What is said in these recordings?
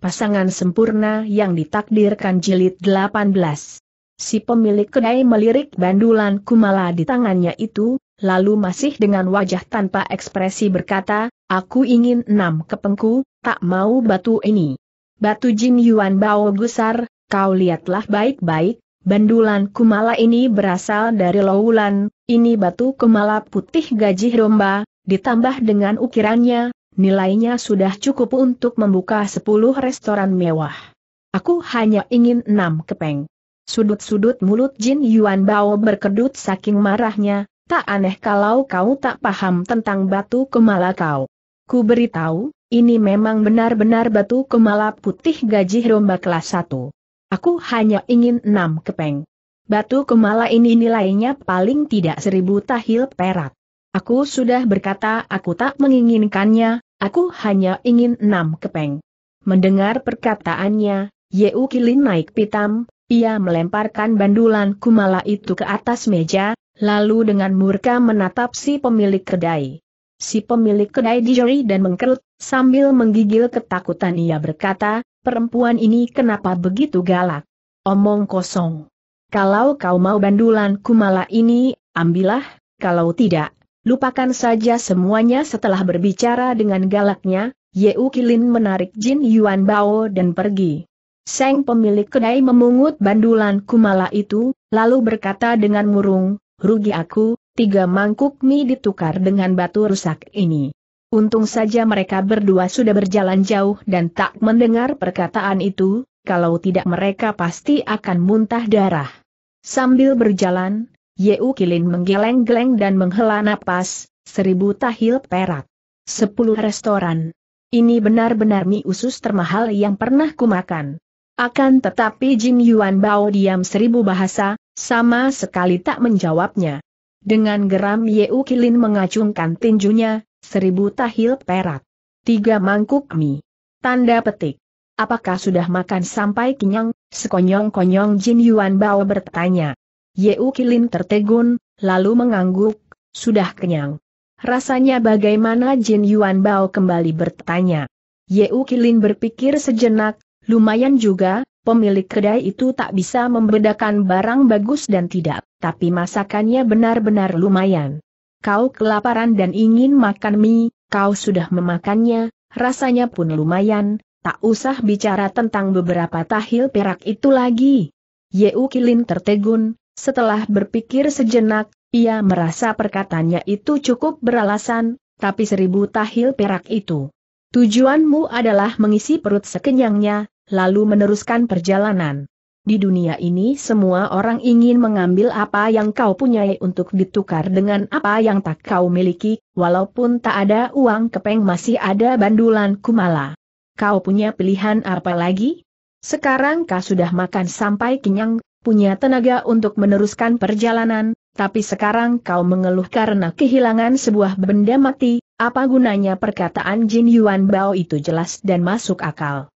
pasangan sempurna yang ditakdirkan jilid 18. Si pemilik kedai melirik bandulan kumala di tangannya itu, lalu masih dengan wajah tanpa ekspresi berkata, aku ingin enam kepengku, tak mau batu ini. Batu Jin Yuan Bao Gusar, kau lihatlah baik-baik, Bandulan kumala ini berasal dari lowulan, ini batu kumala putih gaji domba, ditambah dengan ukirannya, nilainya sudah cukup untuk membuka 10 restoran mewah. Aku hanya ingin 6 kepeng. Sudut-sudut mulut Jin Yuan Bao berkedut saking marahnya, tak aneh kalau kau tak paham tentang batu kemala kau. Ku beritahu, ini memang benar-benar batu kemala putih gaji romba kelas 1. Aku hanya ingin 6 kepeng. Batu kemala ini nilainya paling tidak seribu tahil perak. Aku sudah berkata aku tak menginginkannya, aku hanya ingin enam kepeng. Mendengar perkataannya, Yeu Kilin naik pitam, ia melemparkan bandulan kumala itu ke atas meja, lalu dengan murka menatap si pemilik kedai. Si pemilik kedai dijeri dan mengkerut, sambil menggigil ketakutan ia berkata, perempuan ini kenapa begitu galak? Omong kosong. Kalau kau mau bandulan kumala ini, ambillah, kalau tidak, Lupakan saja semuanya setelah berbicara dengan galaknya, Yeu Kilin menarik Jin Yuan Bao dan pergi. Seng pemilik kedai memungut bandulan kumala itu, lalu berkata dengan murung, rugi aku, tiga mangkuk mie ditukar dengan batu rusak ini. Untung saja mereka berdua sudah berjalan jauh dan tak mendengar perkataan itu, kalau tidak mereka pasti akan muntah darah. Sambil berjalan, Yeu Kilin menggeleng-geleng dan menghela napas, seribu tahil perak. Sepuluh restoran. Ini benar-benar mie usus termahal yang pernah kumakan. Akan tetapi Jin Yuan Bao diam seribu bahasa, sama sekali tak menjawabnya. Dengan geram Yeu Kilin mengacungkan tinjunya, seribu tahil perak. Tiga mangkuk mie. Tanda petik. Apakah sudah makan sampai kenyang? Sekonyong-konyong Jin Yuan Bao bertanya. Yeu Kilin tertegun, lalu mengangguk, sudah kenyang. Rasanya bagaimana Jin Yuan Bao kembali bertanya. Yeu Kilin berpikir sejenak, lumayan juga, pemilik kedai itu tak bisa membedakan barang bagus dan tidak, tapi masakannya benar-benar lumayan. Kau kelaparan dan ingin makan mie, kau sudah memakannya, rasanya pun lumayan, tak usah bicara tentang beberapa tahil perak itu lagi. Yeu Kilin tertegun, setelah berpikir sejenak, ia merasa perkataannya itu cukup beralasan, tapi seribu tahil perak itu. Tujuanmu adalah mengisi perut sekenyangnya, lalu meneruskan perjalanan. Di dunia ini semua orang ingin mengambil apa yang kau punyai untuk ditukar dengan apa yang tak kau miliki, walaupun tak ada uang kepeng masih ada bandulan kumala. Kau punya pilihan apa lagi? Sekarang kau sudah makan sampai kenyang, punya tenaga untuk meneruskan perjalanan, tapi sekarang kau mengeluh karena kehilangan sebuah benda mati, apa gunanya perkataan Jin Yuan Bao itu jelas dan masuk akal.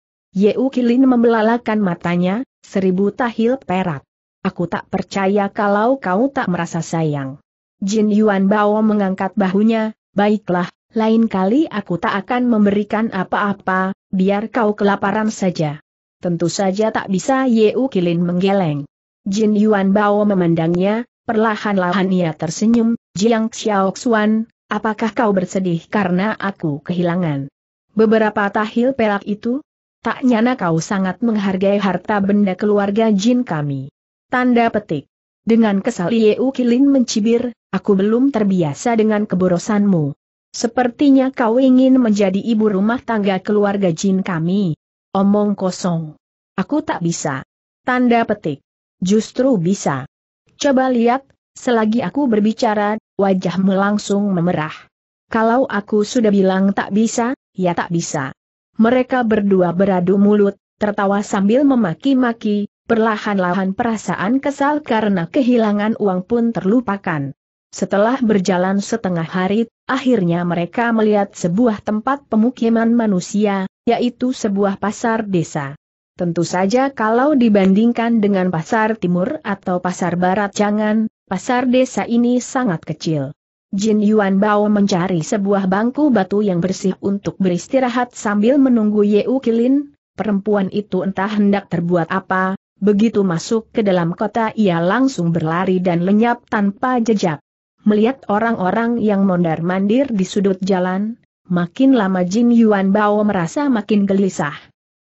U Kilin membelalakan matanya, seribu tahil perak. Aku tak percaya kalau kau tak merasa sayang. Jin Yuan Bao mengangkat bahunya, baiklah, lain kali aku tak akan memberikan apa-apa, biar kau kelaparan saja. Tentu saja tak bisa U Kilin menggeleng. Jin Yuan Bao memandangnya, perlahan-lahan ia tersenyum, Jiang Xiao Xuan, apakah kau bersedih karena aku kehilangan? Beberapa tahil perak itu? Tak nyana kau sangat menghargai harta benda keluarga jin kami. Tanda petik. Dengan kesal Yeu Kilin mencibir, aku belum terbiasa dengan keborosanmu. Sepertinya kau ingin menjadi ibu rumah tangga keluarga jin kami. Omong kosong. Aku tak bisa. Tanda petik. Justru bisa. Coba lihat, selagi aku berbicara, wajahmu langsung memerah. Kalau aku sudah bilang tak bisa, ya tak bisa. Mereka berdua beradu mulut, tertawa sambil memaki-maki, perlahan-lahan perasaan kesal karena kehilangan uang pun terlupakan. Setelah berjalan setengah hari, akhirnya mereka melihat sebuah tempat pemukiman manusia, yaitu sebuah pasar desa. Tentu saja kalau dibandingkan dengan pasar timur atau pasar barat jangan, pasar desa ini sangat kecil. Jin Yuan Bao mencari sebuah bangku batu yang bersih untuk beristirahat sambil menunggu Yeu Kilin, perempuan itu entah hendak terbuat apa, begitu masuk ke dalam kota ia langsung berlari dan lenyap tanpa jejak. Melihat orang-orang yang mondar-mandir di sudut jalan, makin lama Jin Yuan Bao merasa makin gelisah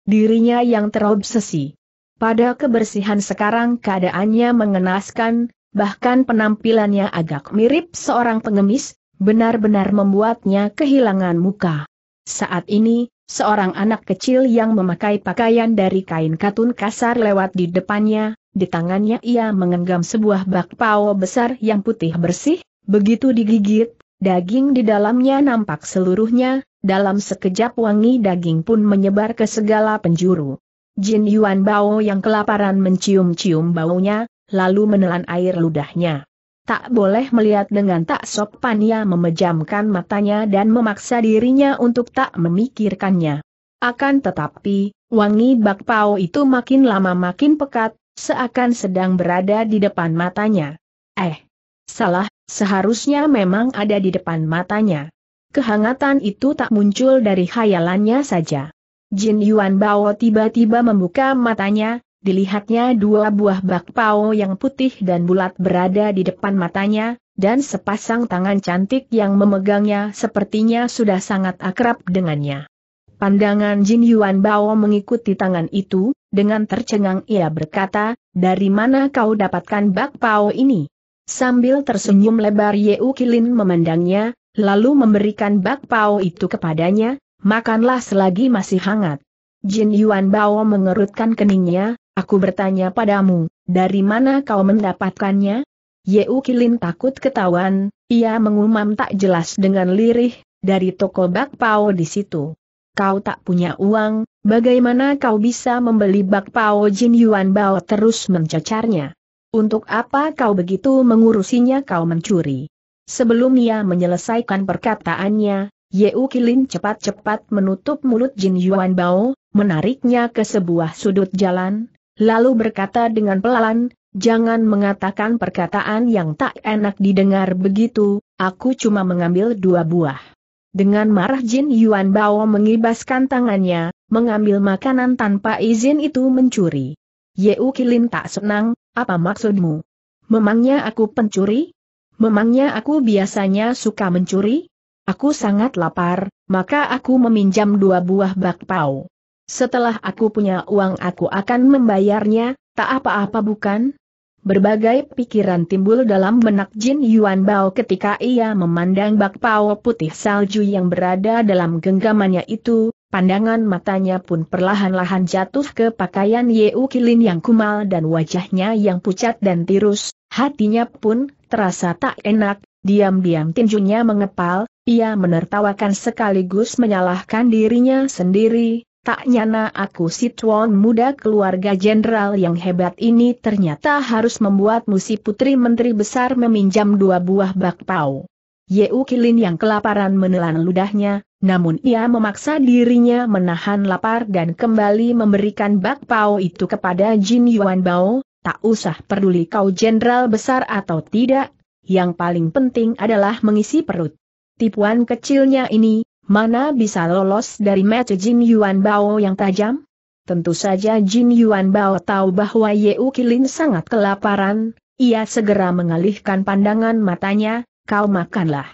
dirinya yang terobsesi. Pada kebersihan sekarang keadaannya mengenaskan, bahkan penampilannya agak mirip seorang pengemis, benar-benar membuatnya kehilangan muka. Saat ini, seorang anak kecil yang memakai pakaian dari kain katun kasar lewat di depannya, di tangannya ia mengenggam sebuah bakpao besar yang putih bersih, begitu digigit, daging di dalamnya nampak seluruhnya, dalam sekejap wangi daging pun menyebar ke segala penjuru. Jin Yuan Bao yang kelaparan mencium-cium baunya, lalu menelan air ludahnya. Tak boleh melihat dengan tak sopan ia memejamkan matanya dan memaksa dirinya untuk tak memikirkannya. Akan tetapi, wangi bakpao itu makin lama makin pekat, seakan sedang berada di depan matanya. Eh, salah, seharusnya memang ada di depan matanya kehangatan itu tak muncul dari khayalannya saja. Jin Yuan Bao tiba-tiba membuka matanya, dilihatnya dua buah bakpao yang putih dan bulat berada di depan matanya, dan sepasang tangan cantik yang memegangnya sepertinya sudah sangat akrab dengannya. Pandangan Jin Yuan Bao mengikuti tangan itu, dengan tercengang ia berkata, dari mana kau dapatkan bakpao ini? Sambil tersenyum lebar Yeu Kilin memandangnya, lalu memberikan bakpao itu kepadanya, makanlah selagi masih hangat. Jin Yuan Bao mengerutkan keningnya, aku bertanya padamu, dari mana kau mendapatkannya? Yeu Kilin takut ketahuan, ia mengumam tak jelas dengan lirih, dari toko bakpao di situ. Kau tak punya uang, bagaimana kau bisa membeli bakpao Jin Yuan Bao terus mencacarnya. Untuk apa kau begitu mengurusinya kau mencuri? Sebelum ia menyelesaikan perkataannya, Yeu Kilin cepat-cepat menutup mulut Jin Yuan Bao, menariknya ke sebuah sudut jalan, lalu berkata dengan pelan, Jangan mengatakan perkataan yang tak enak didengar begitu, aku cuma mengambil dua buah. Dengan marah Jin Yuan Bao mengibaskan tangannya, mengambil makanan tanpa izin itu mencuri. Yeu Kilin tak senang, apa maksudmu? Memangnya aku pencuri? Memangnya aku biasanya suka mencuri? Aku sangat lapar, maka aku meminjam dua buah bakpao. Setelah aku punya uang aku akan membayarnya, tak apa-apa bukan? Berbagai pikiran timbul dalam benak Jin Yuan Bao ketika ia memandang bakpao putih salju yang berada dalam genggamannya itu, pandangan matanya pun perlahan-lahan jatuh ke pakaian Yeu Kilin yang kumal dan wajahnya yang pucat dan tirus, hatinya pun Terasa tak enak, diam-diam tinjunya mengepal, ia menertawakan sekaligus menyalahkan dirinya sendiri, tak nyana aku si tuan muda keluarga jenderal yang hebat ini ternyata harus membuat musi putri menteri besar meminjam dua buah bakpao. Yeu Kilin yang kelaparan menelan ludahnya, namun ia memaksa dirinya menahan lapar dan kembali memberikan bakpao itu kepada Jin Yuan Bao, tak usah peduli kau jenderal besar atau tidak, yang paling penting adalah mengisi perut. Tipuan kecilnya ini, mana bisa lolos dari mata Jin Yuan Bao yang tajam? Tentu saja Jin Yuan Bao tahu bahwa Ye Kilin sangat kelaparan, ia segera mengalihkan pandangan matanya, kau makanlah.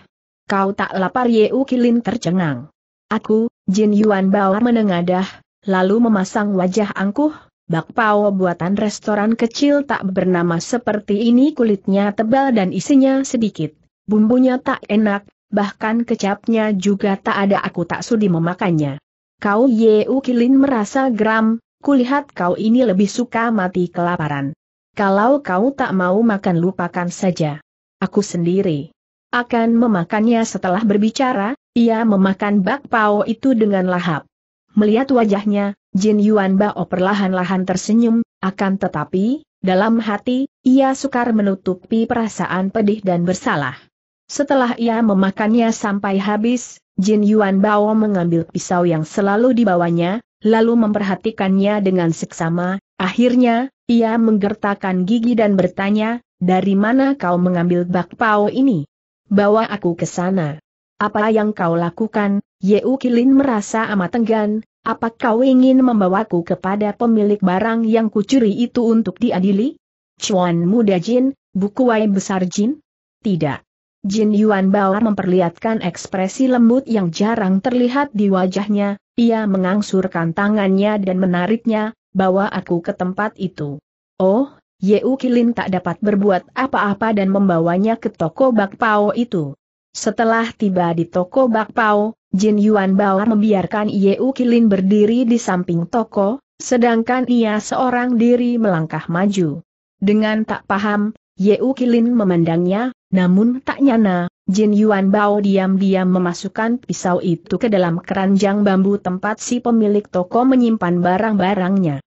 Kau tak lapar Ye Kilin tercengang. Aku, Jin Yuan Bao menengadah, lalu memasang wajah angkuh, Bakpao buatan restoran kecil tak bernama seperti ini kulitnya tebal dan isinya sedikit. Bumbunya tak enak, bahkan kecapnya juga tak ada aku tak sudi memakannya. Kau Ye Ukilin merasa geram, kulihat kau ini lebih suka mati kelaparan. Kalau kau tak mau makan lupakan saja. Aku sendiri akan memakannya setelah berbicara, ia memakan bakpao itu dengan lahap. Melihat wajahnya, Jin Yuan Bao perlahan-lahan tersenyum, akan tetapi, dalam hati, ia sukar menutupi perasaan pedih dan bersalah. Setelah ia memakannya sampai habis, Jin Yuan Bao mengambil pisau yang selalu dibawanya, lalu memperhatikannya dengan seksama, akhirnya, ia menggertakkan gigi dan bertanya, dari mana kau mengambil bakpao ini? Bawa aku ke sana. Apa yang kau lakukan? Yeu Kilin merasa amat enggan, apa kau ingin membawaku kepada pemilik barang yang kucuri itu untuk diadili? Chuan muda Jin, buku wai besar Jin? Tidak. Jin Yuan Bao memperlihatkan ekspresi lembut yang jarang terlihat di wajahnya, ia mengangsurkan tangannya dan menariknya, bawa aku ke tempat itu. Oh, Yeu Kilin tak dapat berbuat apa-apa dan membawanya ke toko bakpao itu. Setelah tiba di toko bakpao, Jin Yuan Bao membiarkan U Kilin berdiri di samping toko, sedangkan ia seorang diri melangkah maju. Dengan tak paham, U Kilin memandangnya, namun tak nyana, Jin Yuan Bao diam-diam memasukkan pisau itu ke dalam keranjang bambu tempat si pemilik toko menyimpan barang-barangnya.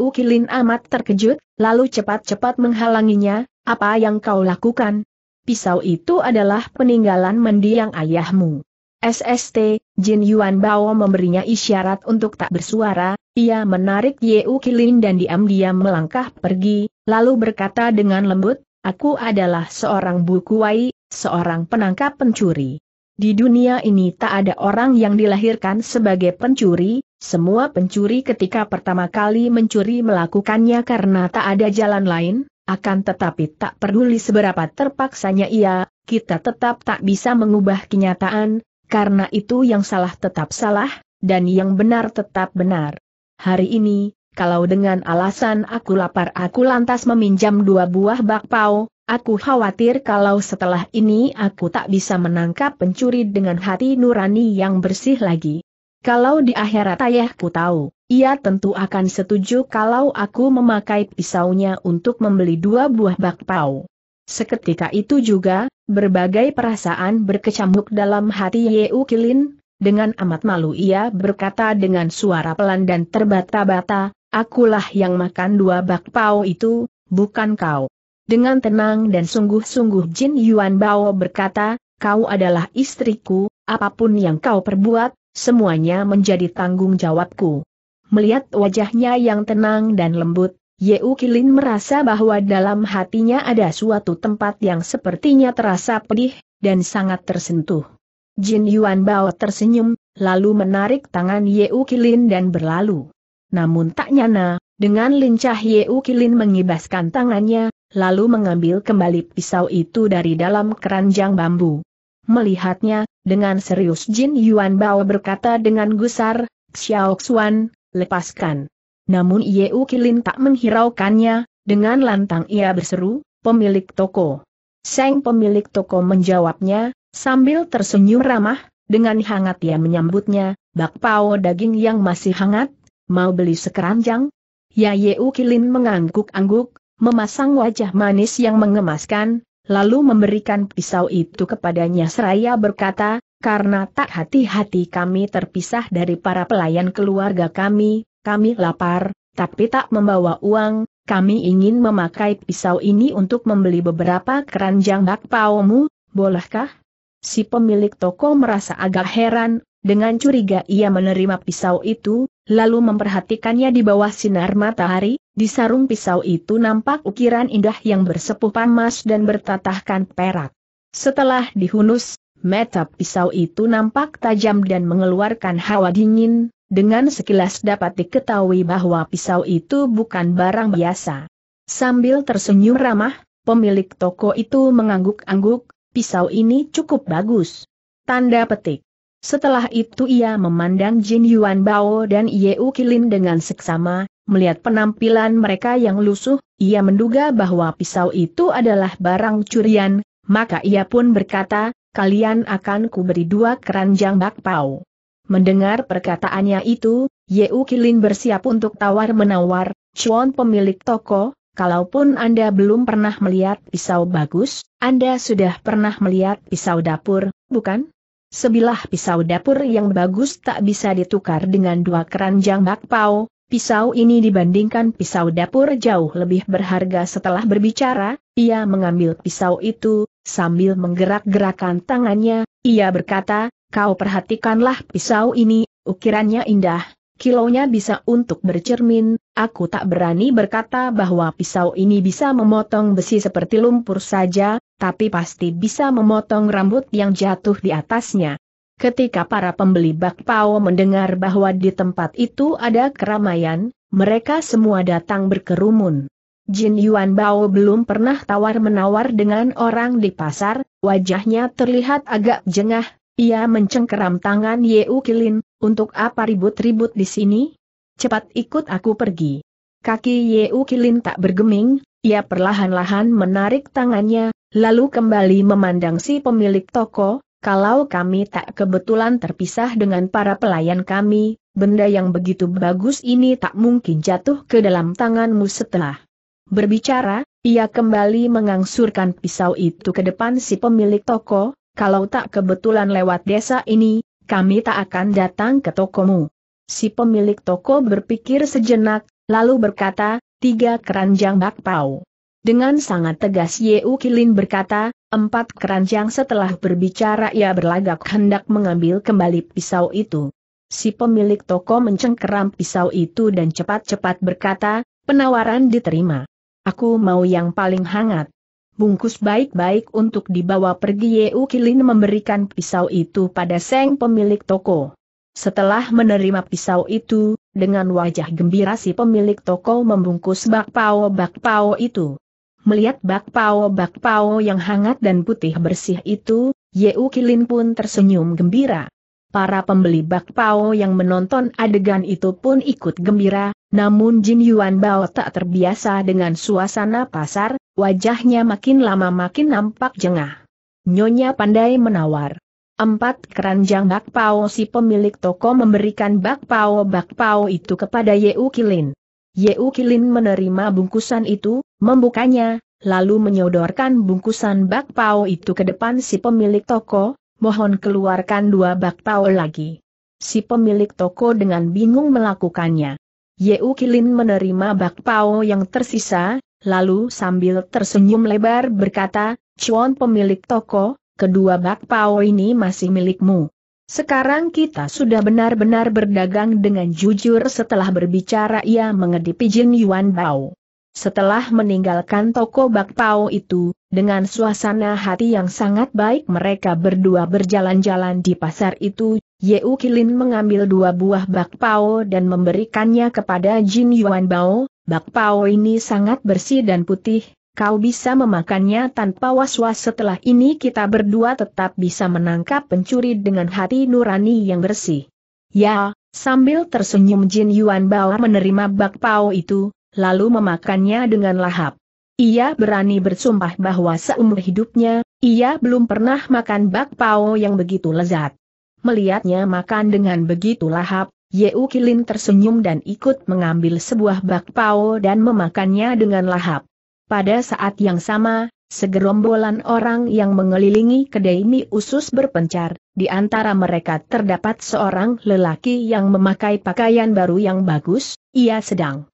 U Kilin amat terkejut, lalu cepat-cepat menghalanginya, apa yang kau lakukan? Pisau itu adalah peninggalan mendiang ayahmu. SST, Jin Yuan Bao memberinya isyarat untuk tak bersuara, ia menarik Yeu Kilin dan diam-diam melangkah pergi, lalu berkata dengan lembut, aku adalah seorang bukuai, seorang penangkap pencuri. Di dunia ini tak ada orang yang dilahirkan sebagai pencuri, semua pencuri ketika pertama kali mencuri melakukannya karena tak ada jalan lain, akan tetapi tak peduli seberapa terpaksanya ia, kita tetap tak bisa mengubah kenyataan, karena itu yang salah tetap salah, dan yang benar tetap benar. Hari ini, kalau dengan alasan aku lapar aku lantas meminjam dua buah bakpao, aku khawatir kalau setelah ini aku tak bisa menangkap pencuri dengan hati nurani yang bersih lagi. Kalau di akhirat ayahku tahu, ia tentu akan setuju kalau aku memakai pisaunya untuk membeli dua buah bakpao. Seketika itu juga, berbagai perasaan berkecamuk dalam hati Yeu Kilin, dengan amat malu ia berkata dengan suara pelan dan terbata-bata, akulah yang makan dua bakpao itu, bukan kau. Dengan tenang dan sungguh-sungguh Jin Yuan Bao berkata, kau adalah istriku, apapun yang kau perbuat, semuanya menjadi tanggung jawabku. Melihat wajahnya yang tenang dan lembut, Yeu Kilin merasa bahwa dalam hatinya ada suatu tempat yang sepertinya terasa pedih, dan sangat tersentuh. Jin Yuan Bao tersenyum, lalu menarik tangan Yeu Kilin dan berlalu. Namun tak nyana, dengan lincah Yeu Kilin mengibaskan tangannya, lalu mengambil kembali pisau itu dari dalam keranjang bambu. Melihatnya, dengan serius Jin Yuan Bao berkata dengan gusar, Xiao Xuan, lepaskan. Namun Yeu Kilin tak menghiraukannya, dengan lantang ia berseru, pemilik toko. Seng pemilik toko menjawabnya, sambil tersenyum ramah, dengan hangat ia menyambutnya, bakpao daging yang masih hangat, mau beli sekeranjang? Ya Yeu Kilin mengangguk-angguk, memasang wajah manis yang mengemaskan, lalu memberikan pisau itu kepadanya seraya berkata, karena tak hati-hati kami terpisah dari para pelayan keluarga kami, kami lapar, tapi tak membawa uang, kami ingin memakai pisau ini untuk membeli beberapa keranjang bakpaomu, bolehkah? Si pemilik toko merasa agak heran, dengan curiga ia menerima pisau itu, lalu memperhatikannya di bawah sinar matahari, di sarung pisau itu nampak ukiran indah yang bersepuh emas dan bertatahkan perak. Setelah dihunus, mata pisau itu nampak tajam dan mengeluarkan hawa dingin, dengan sekilas dapat diketahui bahwa pisau itu bukan barang biasa. Sambil tersenyum ramah, pemilik toko itu mengangguk-angguk, pisau ini cukup bagus. Tanda petik. Setelah itu ia memandang Jin Yuan Bao dan U Kilin dengan seksama, melihat penampilan mereka yang lusuh, ia menduga bahwa pisau itu adalah barang curian, maka ia pun berkata, kalian akan kuberi dua keranjang bakpao. Mendengar perkataannya itu, Ye Kilin bersiap untuk tawar-menawar, Chuan pemilik toko, kalaupun Anda belum pernah melihat pisau bagus, Anda sudah pernah melihat pisau dapur, bukan? Sebilah pisau dapur yang bagus tak bisa ditukar dengan dua keranjang bakpao, Pisau ini dibandingkan pisau dapur jauh lebih berharga setelah berbicara, ia mengambil pisau itu, sambil menggerak-gerakan tangannya, ia berkata, Kau perhatikanlah pisau ini, ukirannya indah, kilonya bisa untuk bercermin, aku tak berani berkata bahwa pisau ini bisa memotong besi seperti lumpur saja, tapi pasti bisa memotong rambut yang jatuh di atasnya. Ketika para pembeli bakpao mendengar bahwa di tempat itu ada keramaian, mereka semua datang berkerumun. Jin Yuan Bao belum pernah tawar-menawar dengan orang di pasar, wajahnya terlihat agak jengah, ia mencengkeram tangan Yeu Kilin, untuk apa ribut-ribut di sini? Cepat ikut aku pergi. Kaki Yeu Kilin tak bergeming, ia perlahan-lahan menarik tangannya, lalu kembali memandang si pemilik toko, kalau kami tak kebetulan terpisah dengan para pelayan kami, benda yang begitu bagus ini tak mungkin jatuh ke dalam tanganmu setelah berbicara, ia kembali mengangsurkan pisau itu ke depan si pemilik toko, kalau tak kebetulan lewat desa ini, kami tak akan datang ke tokomu. Si pemilik toko berpikir sejenak, lalu berkata, tiga keranjang bakpao. Dengan sangat tegas Yeu Kilin berkata, empat keranjang setelah berbicara ia berlagak hendak mengambil kembali pisau itu. Si pemilik toko mencengkeram pisau itu dan cepat-cepat berkata, penawaran diterima. Aku mau yang paling hangat bungkus baik-baik untuk dibawa pergi Yeu Kilin memberikan pisau itu pada Seng pemilik toko. Setelah menerima pisau itu, dengan wajah gembira si pemilik toko membungkus bakpao-bakpao itu. Melihat bakpao-bakpao yang hangat dan putih bersih itu, Yeu Kilin pun tersenyum gembira. Para pembeli bakpao yang menonton adegan itu pun ikut gembira, namun Jin Yuan Bao tak terbiasa dengan suasana pasar, wajahnya makin lama makin nampak jengah. Nyonya pandai menawar. Empat keranjang bakpao si pemilik toko memberikan bakpao-bakpao itu kepada Yeu Kilin. Yeu Kilin menerima bungkusan itu, membukanya, lalu menyodorkan bungkusan bakpao itu ke depan si pemilik toko, mohon keluarkan dua bakpao lagi. Si pemilik toko dengan bingung melakukannya. Yeu Kilin menerima bakpao yang tersisa, lalu sambil tersenyum lebar berkata, Chuan pemilik toko, kedua bakpao ini masih milikmu. Sekarang kita sudah benar-benar berdagang dengan jujur setelah berbicara ia mengedipi Jin Yuan Bao. Setelah meninggalkan toko bakpao itu, dengan suasana hati yang sangat baik mereka berdua berjalan-jalan di pasar itu, Yeu Kilin mengambil dua buah bakpao dan memberikannya kepada Jin Yuan Bao, bakpao ini sangat bersih dan putih, kau bisa memakannya tanpa was-was setelah ini kita berdua tetap bisa menangkap pencuri dengan hati nurani yang bersih. Ya, sambil tersenyum Jin Yuan Bao menerima bakpao itu, lalu memakannya dengan lahap. Ia berani bersumpah bahwa seumur hidupnya, ia belum pernah makan bakpao yang begitu lezat. Melihatnya makan dengan begitu lahap, Yeu Kilin tersenyum dan ikut mengambil sebuah bakpao dan memakannya dengan lahap. Pada saat yang sama, Segerombolan orang yang mengelilingi kedai mie usus berpencar, di antara mereka terdapat seorang lelaki yang memakai pakaian baru yang bagus, ia sedang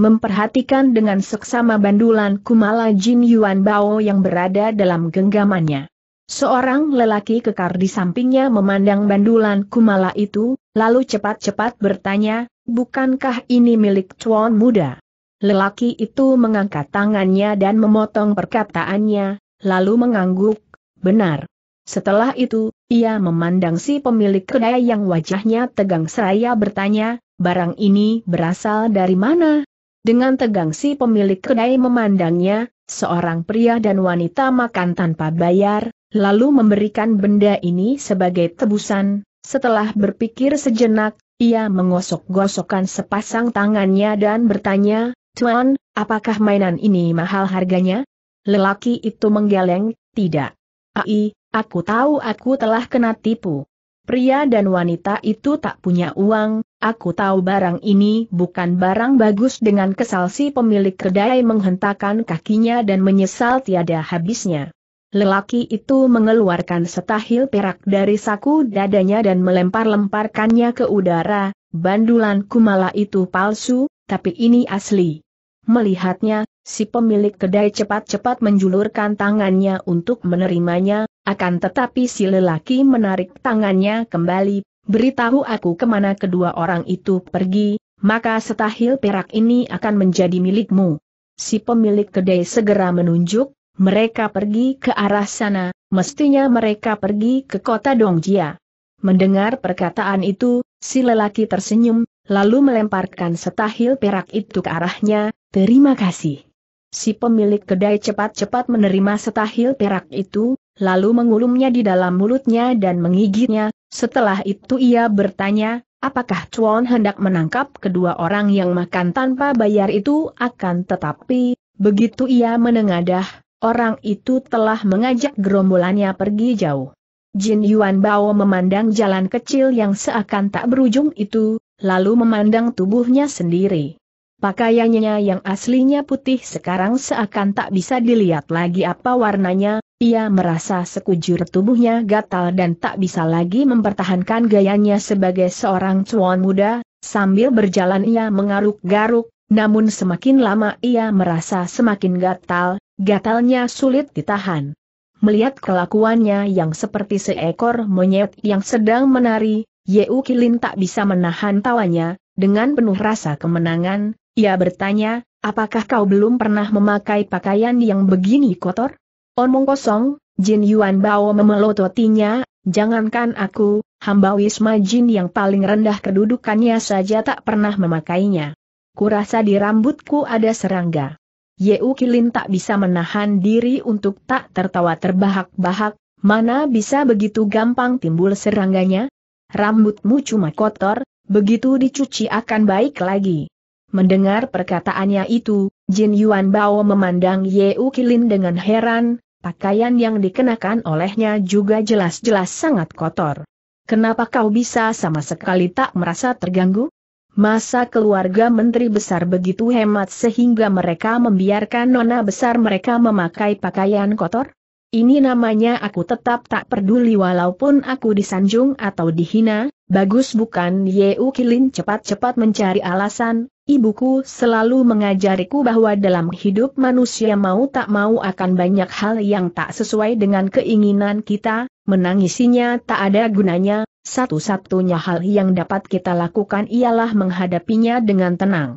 memperhatikan dengan seksama bandulan Kumala Jin Yuan Bao yang berada dalam genggamannya. Seorang lelaki kekar di sampingnya memandang bandulan Kumala itu, lalu cepat-cepat bertanya, bukankah ini milik Chuan Muda? Lelaki itu mengangkat tangannya dan memotong perkataannya, lalu mengangguk, benar. Setelah itu, ia memandang si pemilik kedai yang wajahnya tegang seraya bertanya, barang ini berasal dari mana? Dengan tegang si pemilik kedai memandangnya, seorang pria dan wanita makan tanpa bayar, lalu memberikan benda ini sebagai tebusan. Setelah berpikir sejenak, ia mengosok-gosokkan sepasang tangannya dan bertanya, Tuan, apakah mainan ini mahal harganya? Lelaki itu menggeleng, tidak. Ai, aku tahu aku telah kena tipu. Pria dan wanita itu tak punya uang, Aku tahu barang ini bukan barang bagus dengan kesal si pemilik kedai menghentakkan kakinya dan menyesal tiada habisnya. Lelaki itu mengeluarkan setahil perak dari saku dadanya dan melempar-lemparkannya ke udara, bandulan kumala itu palsu, tapi ini asli. Melihatnya, si pemilik kedai cepat-cepat menjulurkan tangannya untuk menerimanya, akan tetapi si lelaki menarik tangannya kembali, beritahu aku kemana kedua orang itu pergi, maka setahil perak ini akan menjadi milikmu. Si pemilik kedai segera menunjuk, mereka pergi ke arah sana, mestinya mereka pergi ke kota Dongjia. Mendengar perkataan itu, si lelaki tersenyum, lalu melemparkan setahil perak itu ke arahnya, terima kasih. Si pemilik kedai cepat-cepat menerima setahil perak itu, lalu mengulumnya di dalam mulutnya dan menggigitnya, setelah itu ia bertanya, apakah Chuan hendak menangkap kedua orang yang makan tanpa bayar itu akan tetapi, begitu ia menengadah, orang itu telah mengajak gerombolannya pergi jauh. Jin Yuan Bao memandang jalan kecil yang seakan tak berujung itu, lalu memandang tubuhnya sendiri. Pakaiannya yang aslinya putih sekarang seakan tak bisa dilihat lagi apa warnanya, ia merasa sekujur tubuhnya gatal dan tak bisa lagi mempertahankan gayanya sebagai seorang cuan muda, sambil berjalan ia mengaruk-garuk, namun semakin lama ia merasa semakin gatal, gatalnya sulit ditahan. Melihat kelakuannya yang seperti seekor monyet yang sedang menari, Yeukilin tak bisa menahan tawanya, dengan penuh rasa kemenangan, ia bertanya, apakah kau belum pernah memakai pakaian yang begini kotor? Omong kosong, Jin Yuan Bao memelototinya, jangankan aku, hamba Wisma Jin yang paling rendah kedudukannya saja tak pernah memakainya. Kurasa di rambutku ada serangga. Ye Kilin tak bisa menahan diri untuk tak tertawa terbahak-bahak, mana bisa begitu gampang timbul serangganya? Rambutmu cuma kotor, begitu dicuci akan baik lagi. Mendengar perkataannya itu, Jin Yuan Bao memandang U Kilin dengan heran, pakaian yang dikenakan olehnya juga jelas-jelas sangat kotor. Kenapa kau bisa sama sekali tak merasa terganggu? Masa keluarga menteri besar begitu hemat sehingga mereka membiarkan nona besar mereka memakai pakaian kotor? Ini namanya aku tetap tak peduli walaupun aku disanjung atau dihina, bagus bukan Ye U Kilin cepat-cepat mencari alasan, Ibuku selalu mengajariku bahwa dalam hidup manusia mau tak mau akan banyak hal yang tak sesuai dengan keinginan kita, menangisinya tak ada gunanya, satu-satunya hal yang dapat kita lakukan ialah menghadapinya dengan tenang.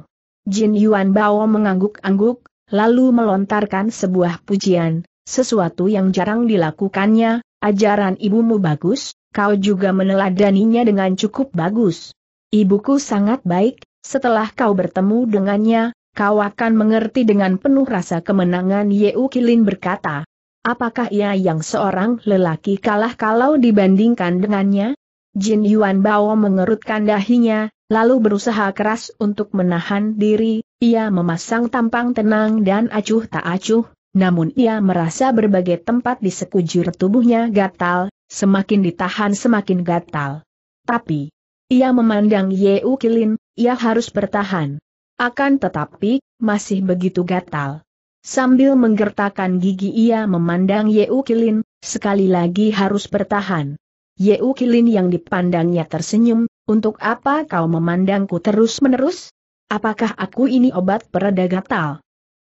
Jin Yuan Bao mengangguk-angguk, lalu melontarkan sebuah pujian, sesuatu yang jarang dilakukannya, ajaran ibumu bagus, kau juga meneladaninya dengan cukup bagus. Ibuku sangat baik, setelah kau bertemu dengannya, kau akan mengerti dengan penuh rasa kemenangan Yeu Kilin berkata. Apakah ia yang seorang lelaki kalah kalau dibandingkan dengannya? Jin Yuan Bao mengerutkan dahinya, lalu berusaha keras untuk menahan diri, ia memasang tampang tenang dan acuh tak acuh, namun ia merasa berbagai tempat di sekujur tubuhnya gatal, semakin ditahan semakin gatal. Tapi, ia memandang Yeu Kilin, ia harus bertahan. Akan tetapi, masih begitu gatal. Sambil menggertakkan gigi ia memandang Yeu Kilin, sekali lagi harus bertahan. Yeu Kilin yang dipandangnya tersenyum, untuk apa kau memandangku terus-menerus? Apakah aku ini obat pereda gatal?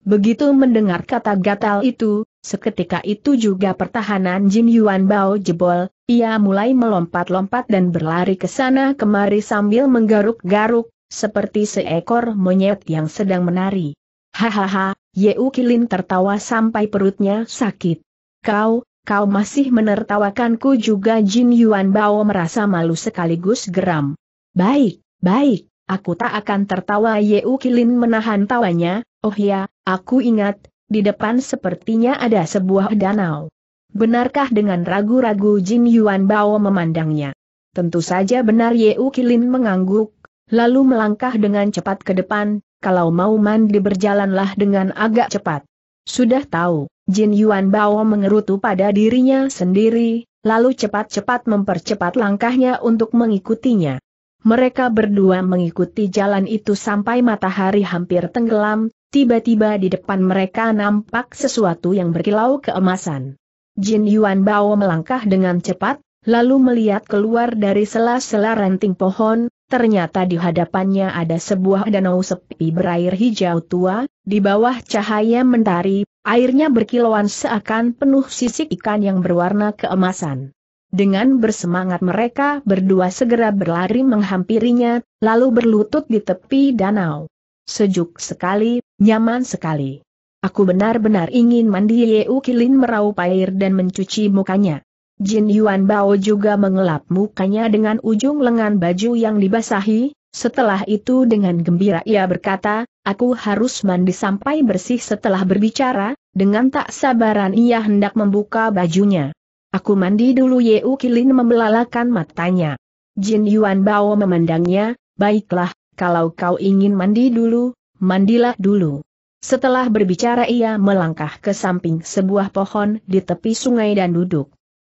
Begitu mendengar kata gatal itu, seketika itu juga pertahanan Jin Yuan Bao jebol, ia mulai melompat-lompat dan berlari ke sana kemari sambil menggaruk-garuk, seperti seekor monyet yang sedang menari. Hahaha, Yeu Kilin tertawa sampai perutnya sakit. Kau, kau masih menertawakanku juga Jin Yuan Bao merasa malu sekaligus geram. Baik, baik, aku tak akan tertawa Yeu Kilin menahan tawanya, oh ya, aku ingat, di depan sepertinya ada sebuah danau. Benarkah dengan ragu-ragu Jin Yuan Bao memandangnya? Tentu saja benar Yeu Kilin mengangguk, lalu melangkah dengan cepat ke depan, kalau mau mandi berjalanlah dengan agak cepat. Sudah tahu, Jin Yuan Bao mengerutu pada dirinya sendiri, lalu cepat-cepat mempercepat langkahnya untuk mengikutinya. Mereka berdua mengikuti jalan itu sampai matahari hampir tenggelam, tiba-tiba di depan mereka nampak sesuatu yang berkilau keemasan. Jin Yuan Bao melangkah dengan cepat, lalu melihat keluar dari sela-sela ranting pohon, Ternyata di hadapannya ada sebuah danau sepi berair hijau tua, di bawah cahaya mentari, airnya berkilauan seakan penuh sisik ikan yang berwarna keemasan. Dengan bersemangat mereka berdua segera berlari menghampirinya, lalu berlutut di tepi danau. Sejuk sekali, nyaman sekali. Aku benar-benar ingin mandi Yeu Kilin meraup air dan mencuci mukanya. Jin Yuan Bao juga mengelap mukanya dengan ujung lengan baju yang dibasahi, setelah itu dengan gembira ia berkata, aku harus mandi sampai bersih setelah berbicara, dengan tak sabaran ia hendak membuka bajunya. Aku mandi dulu Yeu Kilin membelalakan matanya. Jin Yuan Bao memandangnya, baiklah, kalau kau ingin mandi dulu, mandilah dulu. Setelah berbicara ia melangkah ke samping sebuah pohon di tepi sungai dan duduk.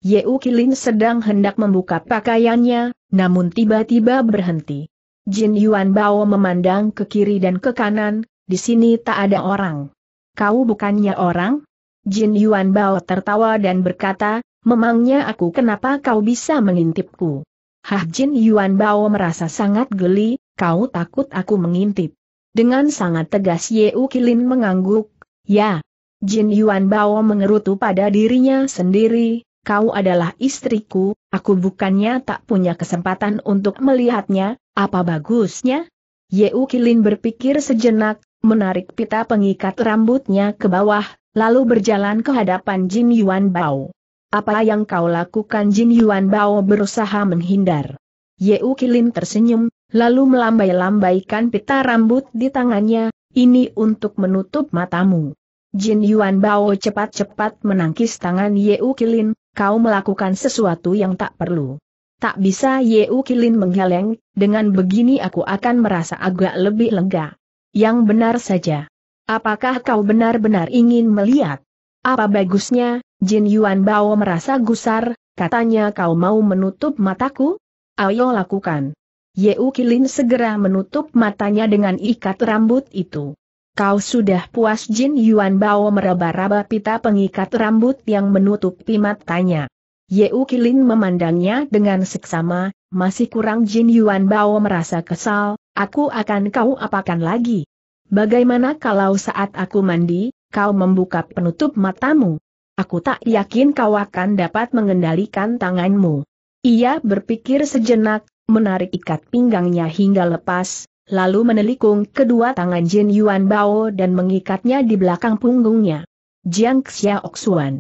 Yeu Kilin sedang hendak membuka pakaiannya, namun tiba-tiba berhenti. Jin Yuan Bao memandang ke kiri dan ke kanan, di sini tak ada orang. Kau bukannya orang? Jin Yuan Bao tertawa dan berkata, memangnya aku kenapa kau bisa mengintipku? Hah Jin Yuan Bao merasa sangat geli, kau takut aku mengintip. Dengan sangat tegas Yeu Kilin mengangguk, ya. Jin Yuan Bao mengerutu pada dirinya sendiri, kau adalah istriku, aku bukannya tak punya kesempatan untuk melihatnya, apa bagusnya? Yeu Kilin berpikir sejenak, menarik pita pengikat rambutnya ke bawah, lalu berjalan ke hadapan Jin Yuan Bao. Apa yang kau lakukan Jin Yuan Bao berusaha menghindar. Yeu Kilin tersenyum, lalu melambai-lambaikan pita rambut di tangannya, ini untuk menutup matamu. Jin Yuan Bao cepat-cepat menangkis tangan Yeu Kilin, kau melakukan sesuatu yang tak perlu. Tak bisa Yeu Kilin menggeleng, dengan begini aku akan merasa agak lebih lega. Yang benar saja. Apakah kau benar-benar ingin melihat? Apa bagusnya, Jin Yuan Bao merasa gusar, katanya kau mau menutup mataku? Ayo lakukan. Yeu Kilin segera menutup matanya dengan ikat rambut itu. Kau sudah puas Jin Yuan Bao meraba-raba pita pengikat rambut yang menutupi matanya. Yeu Kilin memandangnya dengan seksama, masih kurang Jin Yuan Bao merasa kesal, aku akan kau apakan lagi. Bagaimana kalau saat aku mandi, kau membuka penutup matamu? Aku tak yakin kau akan dapat mengendalikan tanganmu. Ia berpikir sejenak, menarik ikat pinggangnya hingga lepas, lalu menelikung kedua tangan Jin Yuan Bao dan mengikatnya di belakang punggungnya. Jiang Xiaoxuan, Xuan.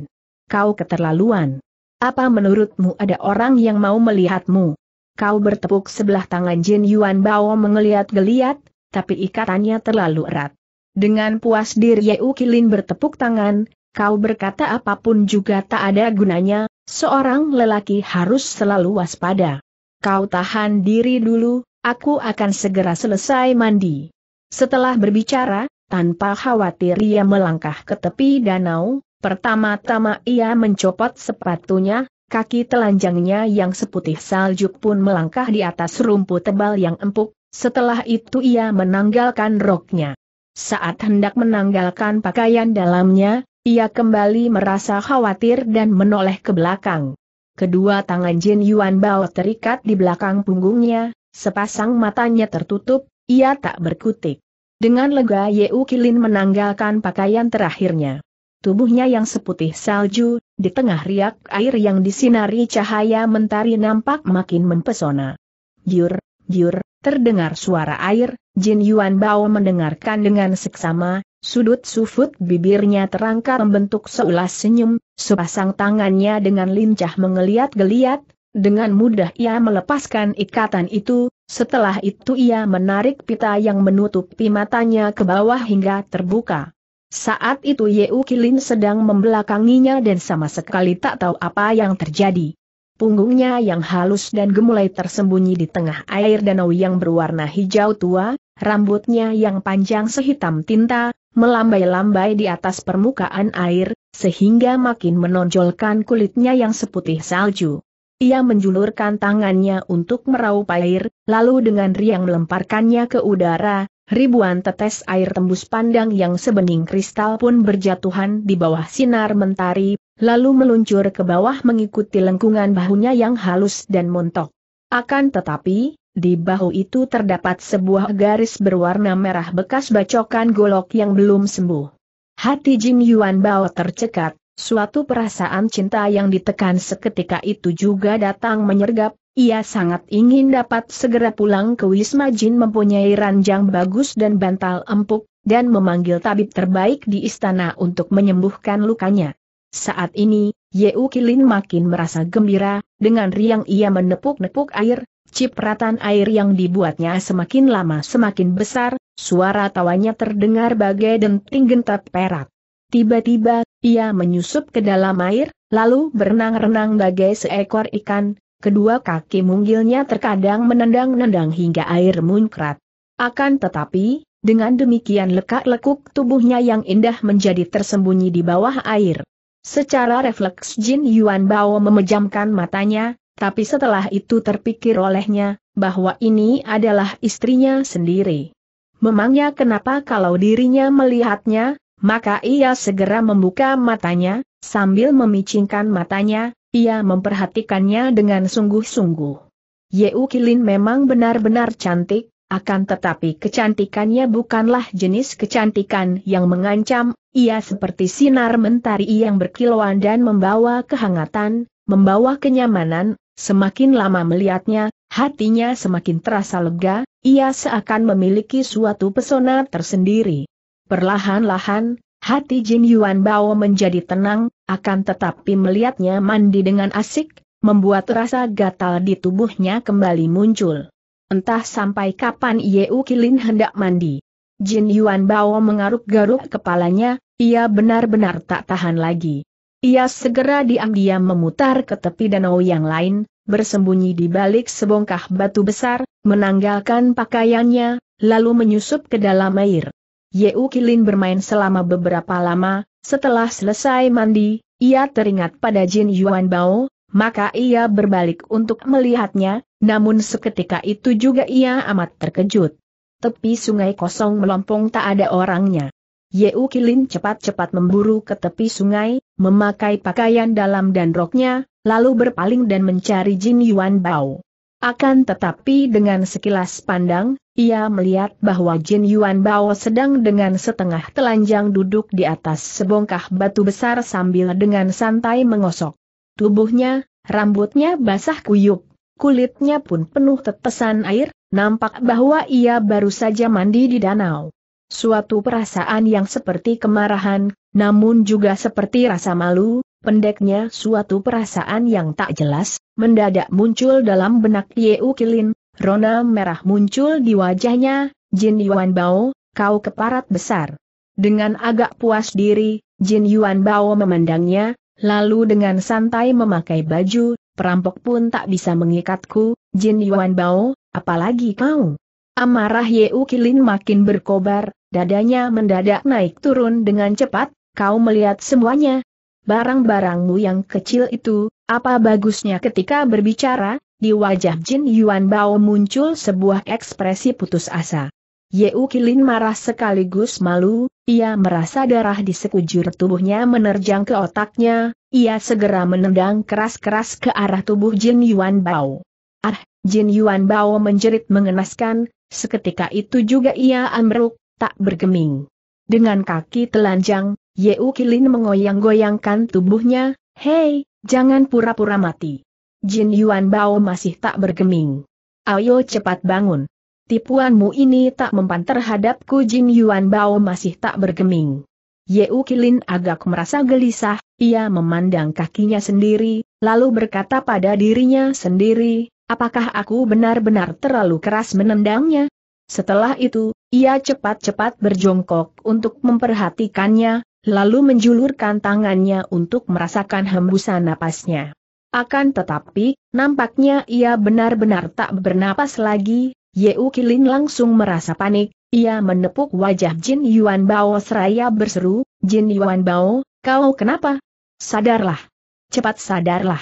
Kau keterlaluan. Apa menurutmu ada orang yang mau melihatmu? Kau bertepuk sebelah tangan Jin Yuan Bao mengeliat-geliat, tapi ikatannya terlalu erat. Dengan puas diri Yeu Kilin bertepuk tangan, kau berkata apapun juga tak ada gunanya, seorang lelaki harus selalu waspada. Kau tahan diri dulu, Aku akan segera selesai mandi. Setelah berbicara, tanpa khawatir ia melangkah ke tepi danau, pertama-tama ia mencopot sepatunya, kaki telanjangnya yang seputih salju pun melangkah di atas rumput tebal yang empuk, setelah itu ia menanggalkan roknya. Saat hendak menanggalkan pakaian dalamnya, ia kembali merasa khawatir dan menoleh ke belakang. Kedua tangan Jin Yuan Bao terikat di belakang punggungnya, Sepasang matanya tertutup, ia tak berkutik. Dengan lega Yeu Kilin menanggalkan pakaian terakhirnya. Tubuhnya yang seputih salju, di tengah riak air yang disinari cahaya mentari nampak makin mempesona. Jur, jur, terdengar suara air, Jin Yuan Bao mendengarkan dengan seksama, sudut sufut bibirnya terangkat membentuk seulas senyum, sepasang tangannya dengan lincah mengeliat-geliat, dengan mudah ia melepaskan ikatan itu, setelah itu ia menarik pita yang menutupi matanya ke bawah hingga terbuka. Saat itu Yeu Kilin sedang membelakanginya dan sama sekali tak tahu apa yang terjadi. Punggungnya yang halus dan gemulai tersembunyi di tengah air danau yang berwarna hijau tua, rambutnya yang panjang sehitam tinta, melambai-lambai di atas permukaan air, sehingga makin menonjolkan kulitnya yang seputih salju. Ia menjulurkan tangannya untuk meraup air, lalu dengan riang melemparkannya ke udara, ribuan tetes air tembus pandang yang sebening kristal pun berjatuhan di bawah sinar mentari, lalu meluncur ke bawah mengikuti lengkungan bahunya yang halus dan montok. Akan tetapi, di bahu itu terdapat sebuah garis berwarna merah bekas bacokan golok yang belum sembuh. Hati Jin Yuan Bao tercekat, Suatu perasaan cinta yang ditekan seketika itu juga datang menyergap, ia sangat ingin dapat segera pulang ke Wisma Jin mempunyai ranjang bagus dan bantal empuk, dan memanggil tabib terbaik di istana untuk menyembuhkan lukanya. Saat ini, Ye Kilin makin merasa gembira, dengan riang ia menepuk-nepuk air, cipratan air yang dibuatnya semakin lama semakin besar, suara tawanya terdengar bagai denting gentap perak. Tiba-tiba, ia menyusup ke dalam air, lalu berenang-renang bagai seekor ikan, kedua kaki mungilnya terkadang menendang-nendang hingga air muncrat. Akan tetapi, dengan demikian lekak-lekuk tubuhnya yang indah menjadi tersembunyi di bawah air. Secara refleks Jin Yuan Bao memejamkan matanya, tapi setelah itu terpikir olehnya, bahwa ini adalah istrinya sendiri. Memangnya kenapa kalau dirinya melihatnya, maka ia segera membuka matanya, sambil memicingkan matanya, ia memperhatikannya dengan sungguh-sungguh. Yeu Kilin memang benar-benar cantik, akan tetapi kecantikannya bukanlah jenis kecantikan yang mengancam, ia seperti sinar mentari yang berkilauan dan membawa kehangatan, membawa kenyamanan, semakin lama melihatnya, hatinya semakin terasa lega, ia seakan memiliki suatu pesona tersendiri. Perlahan-lahan, hati Jin Yuan Bao menjadi tenang, akan tetapi melihatnya mandi dengan asik, membuat rasa gatal di tubuhnya kembali muncul. Entah sampai kapan Ye U Kilin hendak mandi. Jin Yuan Bao mengaruk-garuk kepalanya, ia benar-benar tak tahan lagi. Ia segera diam-diam memutar ke tepi danau yang lain, bersembunyi di balik sebongkah batu besar, menanggalkan pakaiannya, lalu menyusup ke dalam air. Yeu Kilin bermain selama beberapa lama, setelah selesai mandi, ia teringat pada Jin Yuan Bao, maka ia berbalik untuk melihatnya, namun seketika itu juga ia amat terkejut. Tepi sungai kosong melompong tak ada orangnya. Yeu Kilin cepat-cepat memburu ke tepi sungai, memakai pakaian dalam dan roknya, lalu berpaling dan mencari Jin Yuan Bao. Akan tetapi dengan sekilas pandang, ia melihat bahwa Jin Yuan Bao sedang dengan setengah telanjang duduk di atas sebongkah batu besar sambil dengan santai mengosok. Tubuhnya, rambutnya basah kuyup, kulitnya pun penuh tetesan air, nampak bahwa ia baru saja mandi di danau. Suatu perasaan yang seperti kemarahan, namun juga seperti rasa malu, Pendeknya suatu perasaan yang tak jelas, mendadak muncul dalam benak Ye Ukilin, rona merah muncul di wajahnya, Jin Yuan Bao, kau keparat besar. Dengan agak puas diri, Jin Yuan Bao memandangnya, lalu dengan santai memakai baju, perampok pun tak bisa mengikatku, Jin Yuan Bao, apalagi kau. Amarah Ye Ukilin makin berkobar, dadanya mendadak naik turun dengan cepat, kau melihat semuanya, barang-barangmu yang kecil itu, apa bagusnya ketika berbicara, di wajah Jin Yuan Bao muncul sebuah ekspresi putus asa. Ye Kilin marah sekaligus malu, ia merasa darah di sekujur tubuhnya menerjang ke otaknya, ia segera menendang keras-keras ke arah tubuh Jin Yuan Bao. Ah, Jin Yuan Bao menjerit mengenaskan, seketika itu juga ia ambruk, tak bergeming. Dengan kaki telanjang, Yeu Kilin mengoyang-goyangkan tubuhnya, hei, jangan pura-pura mati. Jin Yuan Bao masih tak bergeming. Ayo cepat bangun. Tipuanmu ini tak mempan terhadapku Jin Yuan Bao masih tak bergeming. Yeu Kilin agak merasa gelisah, ia memandang kakinya sendiri, lalu berkata pada dirinya sendiri, apakah aku benar-benar terlalu keras menendangnya? Setelah itu, ia cepat-cepat berjongkok untuk memperhatikannya, lalu menjulurkan tangannya untuk merasakan hembusan napasnya. Akan tetapi, nampaknya ia benar-benar tak bernapas lagi, Yeu Kilin langsung merasa panik, ia menepuk wajah Jin Yuan Bao seraya berseru, Jin Yuan Bao, kau kenapa? Sadarlah. Cepat sadarlah.